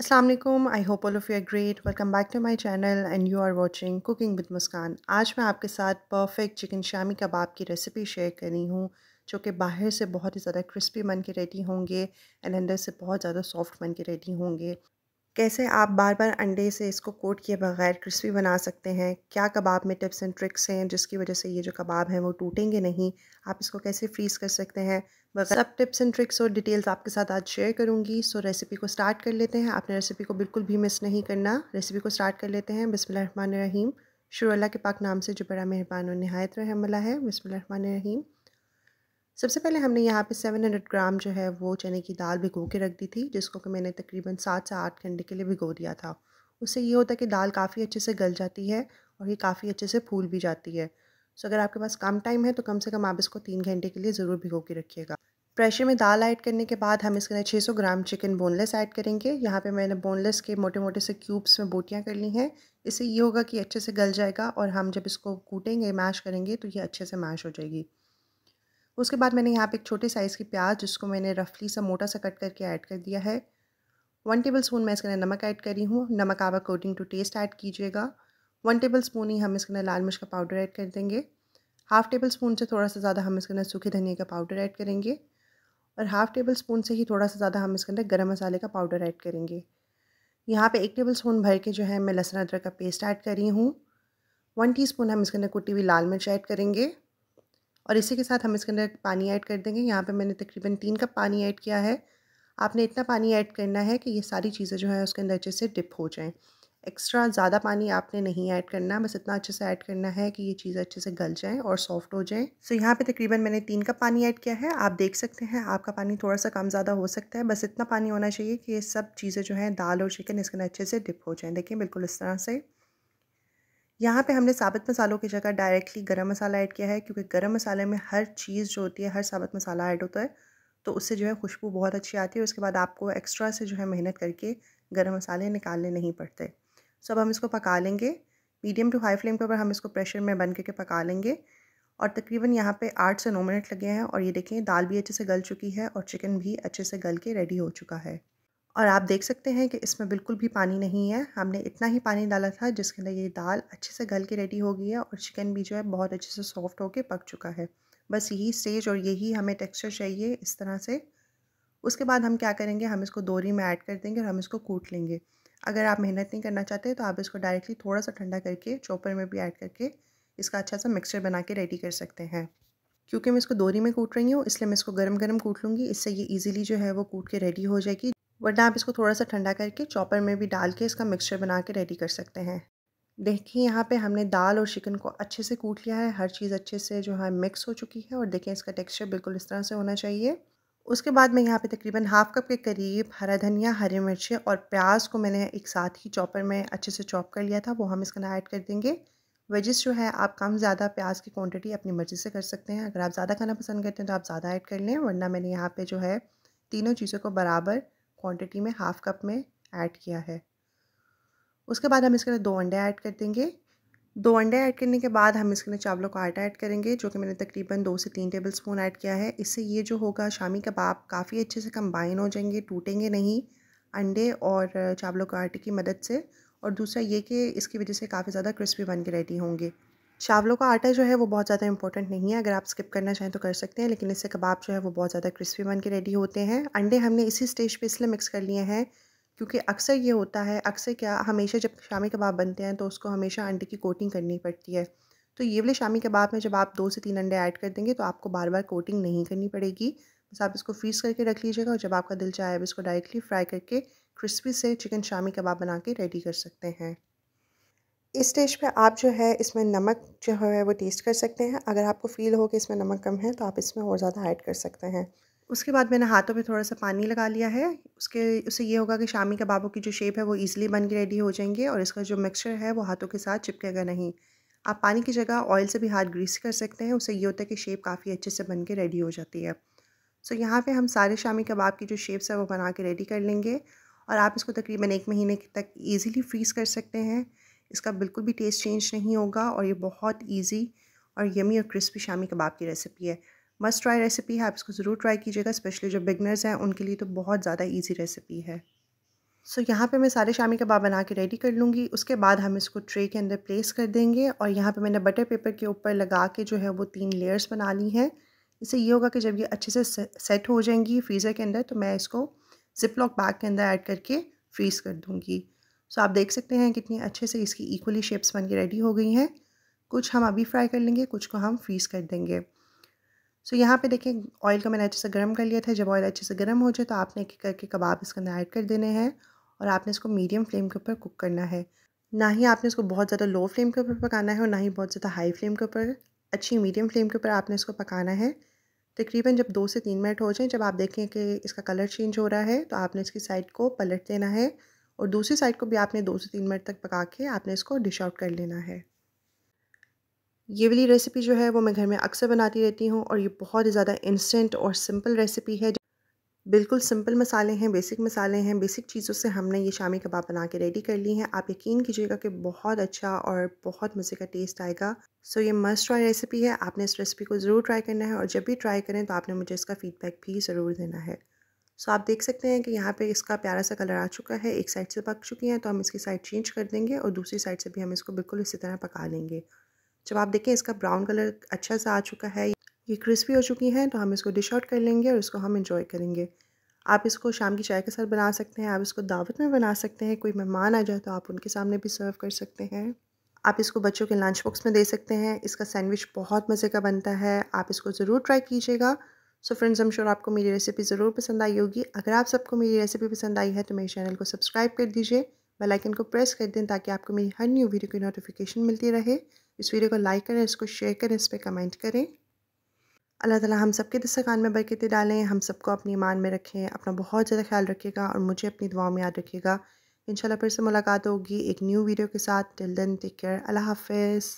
Aslam I hope all of you are great welcome back to my channel and you are watching cooking with Muskan आज मैं आपके साथ perfect chicken shami कबाब की recipe share करी हूँ जो कि बाहर से बहुत ही ज़्यादा क्रिस्पी बन के रेडी होंगे एंड अंदर से बहुत ज़्यादा सॉफ्ट बन के रेडी होंगे कैसे आप बार बार अंडे से इसको कोट किए बगैर क्रिस्पी बना सकते हैं क्या कबाब में टिप्स एंड ट्रिक्स हैं जिसकी वजह से ये जो कबाब हैं वो टूटेंगे नहीं आप इसको कैसे फ्रीज़ कर सकते हैं सब टिप्स एंड ट्रिक्स और डिटेल्स आपके साथ आज शेयर करूंगी सो रेसिपी को स्टार्ट कर लेते हैं आपने रेसिपी को बिल्कुल भी मिस नहीं करना रेसिपी को स्टार्ट कर लेते हैं बिसम रहीम शुरू अल्लाह के पाक नाम से जो बड़ा मेहरबान और नहायत रहमला है बिसम रहीम सबसे पहले हमने यहाँ पे 700 ग्राम जो है वो चने की दाल भिगो के रख दी थी जिसको कि मैंने तकरीबन सात से आठ घंटे के लिए भिगो दिया था उससे ये होता है कि दाल काफ़ी अच्छे से गल जाती है और ये काफ़ी अच्छे से फूल भी जाती है सो अगर आपके पास कम टाइम है तो कम से कम आप इसको तीन घंटे के लिए ज़रूर भिगो के रखिएगा प्रेशर में दाल ऐड करने के बाद हम इसके अंदर 600 ग्राम चिकन बोनलेस ऐड करेंगे यहाँ पे मैंने बोनलेस के मोटे मोटे से क्यूब्स में बोटियाँ कर ली हैं इससे ये होगा कि अच्छे से गल जाएगा और हम जब इसको कूटेंगे मैश करेंगे तो ये अच्छे से मैश हो जाएगी उसके बाद मैंने यहाँ पे एक छोटे साइज़ की प्याज जिसको मैंने रफली सा मोटा सा कट करके ऐड कर दिया है वन टेबल स्पून मैं इसके अंदर नमक ऐड करी हूँ नमक आप अकॉर्डिंग टू टेस्ट ऐड कीजिएगा वन टेबल स्पून ही हम इसके अंदर लाल मिर्च का पाउडर ऐड कर देंगे हाफ़ टेबल स्पून से थोड़ा सा ज़्यादा हम इसके अंदर सूखे धनिया का पाउडर ऐड करेंगे और हाफ़ टेबल स्पून से ही थोड़ा सा ज़्यादा हम इसके अंदर गर्म मसाले का पाउडर ऐड करेंगे यहाँ पे एक टेबल स्पून भर के जो है मैं लहसुन अदरक का पेस्ट ऐड कर रही हूँ वन स्पून हम इसके अंदर कुटी हुई लाल मिर्च ऐड करेंगे और इसी के साथ हम इसके अंदर पानी ऐड कर देंगे यहाँ पे मैंने तकरीबन तीन कप पानी ऐड किया है आपने इतना पानी ऐड करना है कि ये सारी चीज़ें जो है उसके अंदर अच्छे से डिप हो जाएँ एक्स्ट्रा ज़्यादा पानी आपने नहीं ऐड करना बस इतना अच्छे से ऐड करना है कि ये चीज़ अच्छे से गल जाएँ और सॉफ्ट हो जाएँ सो so, यहाँ पे तकरीबन मैंने तीन कप पानी ऐड किया है आप देख सकते हैं आपका पानी थोड़ा सा कम ज़्यादा हो सकता है बस इतना पानी होना चाहिए कि ये सब चीज़ें जो हैं दाल और चिकन इसके अच्छे से डिप हो जाएँ देखिए बिल्कुल इस तरह से यहाँ पे हमने साबित मसालों की जगह डायरेक्टली गरम मसाला ऐड किया है क्योंकि गरम मसाले में हर चीज़ जो होती है हर साबित मसाला ऐड होता है तो उससे जो है खुशबू बहुत अच्छी आती है उसके बाद आपको एक्स्ट्रा से जो है मेहनत करके गरम मसाले निकालने नहीं पड़ते सो अब हम इसको पका लेंगे मीडियम टू हाई फ्लेम के ऊपर हम इसको प्रेशर में बन करके पका लेंगे और तकरीबन यहाँ पे आठ से नौ मिनट लगे हैं और ये देखें दाल भी अच्छे से गल चुकी है और चिकन भी अच्छे से गल के रेडी हो चुका है और आप देख सकते हैं कि इसमें बिल्कुल भी पानी नहीं है हमने इतना ही पानी डाला था जिसके अंदर ये दाल अच्छे से गल के रेडी हो गई है और चिकन भी जो है बहुत अच्छे से सॉफ्ट होकर पक चुका है बस यही स्टेज और यही हमें टेक्स्चर चाहिए इस तरह से उसके बाद हम क्या करेंगे हम इसको दोरी में ऐड कर देंगे और हम इसको कूट लेंगे अगर आप मेहनत नहीं करना चाहते तो आप इसको डायरेक्टली थोड़ा सा ठंडा करके चॉपर में भी ऐड करके इसका अच्छा सा मिक्सचर बना के रेडी कर सकते हैं क्योंकि मैं इसको दोरी में कूट रही हूँ इसलिए मैं इसको गर्म गर्म कूट लूँगी इससे ये ईजिली जो है वो कूट के रेडी हो जाएगी वरना आप इसको थोड़ा सा ठंडा करके चॉपर में भी डाल के इसका मिक्सचर बना के रेडी कर सकते हैं देखिए यहाँ पे हमने दाल और चिकन को अच्छे से कूट लिया है हर चीज़ अच्छे से जो है मिक्स हो चुकी है और देखिए इसका टेक्सचर बिल्कुल इस तरह से होना चाहिए उसके बाद मैं यहाँ पे तकरीबन हाफ़ कप के करीब हरा धनिया हरी मिर्चें और प्याज को मैंने एक साथ ही चॉपर में अच्छे से चॉप कर लिया था वो हम इसके अंदर ऐड कर देंगे वेजेस जो है आप कम ज़्यादा प्याज की क्वांटिटी अपनी मर्ज़ी से कर सकते हैं अगर आप ज़्यादा खाना पसंद करते हैं तो आप ज़्यादा ऐड कर लें वरना मैंने यहाँ पर जो है तीनों चीज़ों को बराबर क्वान्टिटी में हाफ़ कप में ऐड किया है उसके बाद हम इसके अंदर दो अंडे ऐड कर देंगे दो अंडे ऐड करने के बाद हम इसके लिए चावलों का आटा ऐड करेंगे जो कि मैंने तकरीबन दो से तीन टेबल स्पून ऐड किया है इससे ये जो होगा शामी कबाब काफ़ी अच्छे से कंबाइन हो जाएंगे टूटेंगे नहीं अंडे और चावलों का आटे की मदद से और दूसरा ये कि इसकी वजह से काफ़ी ज़्यादा क्रिस्पी बन के रेडी होंगे चावलों का आटा जो है वो बहुत ज़्यादा इंपॉर्टेंट नहीं है अगर आप स्किप करना चाहें तो कर सकते हैं लेकिन इससे कबाब जो है वो बहुत ज़्यादा क्रिस्पी बन के रेडी होते हैं अंडे हमने इसी स्टेज पर इसलिए मिक्स कर लिए हैं क्योंकि अक्सर ये होता है अक्सर क्या हमेशा जब शामी कबाब बनते हैं तो उसको हमेशा अंडे की कोटिंग करनी पड़ती है तो ये वाले शामी कबाब में जब आप दो से तीन अंडे ऐड कर देंगे तो आपको बार बार कोटिंग नहीं करनी पड़ेगी बस आप इसको फ्रीज़ करके रख लीजिएगा और जब आपका दिल चाहे आप इसको डायरेक्टली फ्राई करके क्रिस्पी से चिकन शामी कबाब बना के रेडी कर सकते हैं इस स्टेज पे आप जो है इसमें नमक जो है वो टेस्ट कर सकते हैं अगर आपको फ़ील हो कि इसमें नमक कम है तो आप इसमें और ज़्यादा ऐड कर सकते हैं उसके बाद मैंने हाथों पे थोड़ा सा पानी लगा लिया है उसके उससे ये होगा कि शामी कबाबों की जो शेप है वो ईज़िली बन के रेडी हो जाएंगे और इसका जो मिक्सचर है वो हाथों के साथ चिपकेगा नहीं आप पानी की जगह ऑयल से भी हाथ ग्रीस कर सकते हैं उससे ये होता है कि शेप काफ़ी अच्छे से बन के रेडी हो जाती है सो so, यहाँ पे हम सारे शामी कबाब की जो शेप्स है वो बना के रेडी कर लेंगे और आप इसको तकरीबन एक महीने तक ईज़िली फ्रीज़ कर सकते हैं इसका बिल्कुल भी टेस्ट चेंज नहीं होगा और ये बहुत ईजी और यमी और क्रिस्पी शामी कबाब की रेसिपी है मस्ट ट्राई रेसिपी है आप इसको ज़रूर ट्राई कीजिएगा स्पेशली जो बिगनर्स हैं उनके लिए तो बहुत ज़्यादा ईजी रेसिपी है सो so, यहाँ पे मैं सारे शामी कबाब बना के रेडी कर लूँगी उसके बाद हम इसको ट्रे के अंदर प्लेस कर देंगे और यहाँ पे मैंने बटर पेपर के ऊपर लगा के जो है वो तीन लेयर्स बना ली हैं इससे ये होगा कि जब ये अच्छे से सेट हो जाएंगी फ्रीज़र के अंदर तो मैं इसको जिप लॉक बैग के अंदर ऐड करके फ्रीज़ कर दूँगी सो so, आप देख सकते हैं कितनी अच्छे से इसकी इक्वली शेप्स बन के रेडी हो गई हैं कुछ हम अभी फ्राई कर लेंगे कुछ को हम फ्रीज़ कर देंगे सो so, यहाँ पे देखिए ऑयल को मैंने अच्छे से गर्म कर लिया था जब ऑयल अच्छे से गर्म हो जाए तो आपने एक करके कबाब इसके अंदर ऐड कर देने हैं और आपने इसको मीडियम फ्लेम के ऊपर कुक करना है ना ही आपने इसको बहुत ज़्यादा लो फ्लेम के ऊपर पकाना है और ना ही बहुत ज़्यादा हाई फ्लेम के ऊपर अच्छी मीडियम फ्लेम के ऊपर आपने इसको पकाना है तकरीबन जब दो से तीन मिनट हो जाए जब आप देखें कि इसका कलर चेंज हो रहा है तो आपने इसकी साइड को पलट देना है और दूसरी साइड को भी आपने दो से तीन मिनट तक पका के आपने इसको डिश आउट कर लेना है ये वाली रेसिपी जो है वो मैं घर में अक्सर बनाती रहती हूँ और ये बहुत ही ज़्यादा इंस्टेंट और सिंपल रेसिपी है बिल्कुल सिंपल मसाले हैं बेसिक मसाले हैं बेसिक चीज़ों से हमने ये शामी कबाब बना के रेडी कर ली हैं आप यकीन कीजिएगा कि बहुत अच्छा और बहुत मज़े का टेस्ट आएगा सो ये मस्ट ट्राई रेसिपी है आपने इस रेसिपी को ज़रूर ट्राई करना है और जब भी ट्राई करें तो आपने मुझे इसका फीडबैक भी ज़रूर देना है सो आप देख सकते हैं कि यहाँ पर इसका प्यारा सा कलर आ चुका है एक साइड से पक चुकी हैं तो हम इसकी साइड चेंज कर देंगे और दूसरी साइड से भी हम इसको बिल्कुल इसी तरह पका लेंगे जब आप देखें इसका ब्राउन कलर अच्छा सा आ चुका है ये क्रिस्पी हो चुकी हैं तो हम इसको डिश आउट कर लेंगे और इसको हम इंजॉय करेंगे आप इसको शाम की चाय के साथ बना सकते हैं आप इसको दावत में बना सकते हैं कोई मेहमान आ जाए तो आप उनके सामने भी सर्व कर सकते हैं आप इसको बच्चों के लंच बॉक्स में दे सकते हैं इसका सैंडविच बहुत मज़े का बनता है आप इसको ज़रूर ट्राई कीजिएगा सो फ्रेंड्स हम श्योर आपको मेरी रेसिपी ज़रूर पसंद आई होगी अगर आप सबको मेरी रेसिपी पसंद आई है तो मेरे चैनल को सब्सक्राइब कर दीजिए बेलाइकन को प्रेस कर दें ताकि आपको मेरी हर न्यू वीडियो की नोटिफिकेशन मिलती रहे इस वीडियो को लाइक करें इसको शेयर करें इस पर कमेंट करें अल्लाह ताला हम सबके दस्तकान में बरकतें डालें हम सबको अपनी ईमान में रखें अपना बहुत ज़्यादा ख्याल रखिएगा और मुझे अपनी दुआओं में याद रखिएगा इंशाल्लाह फिर से मुलाकात होगी एक न्यू वीडियो के साथ टिल देन टेक केयर अल्लाह हाफिज़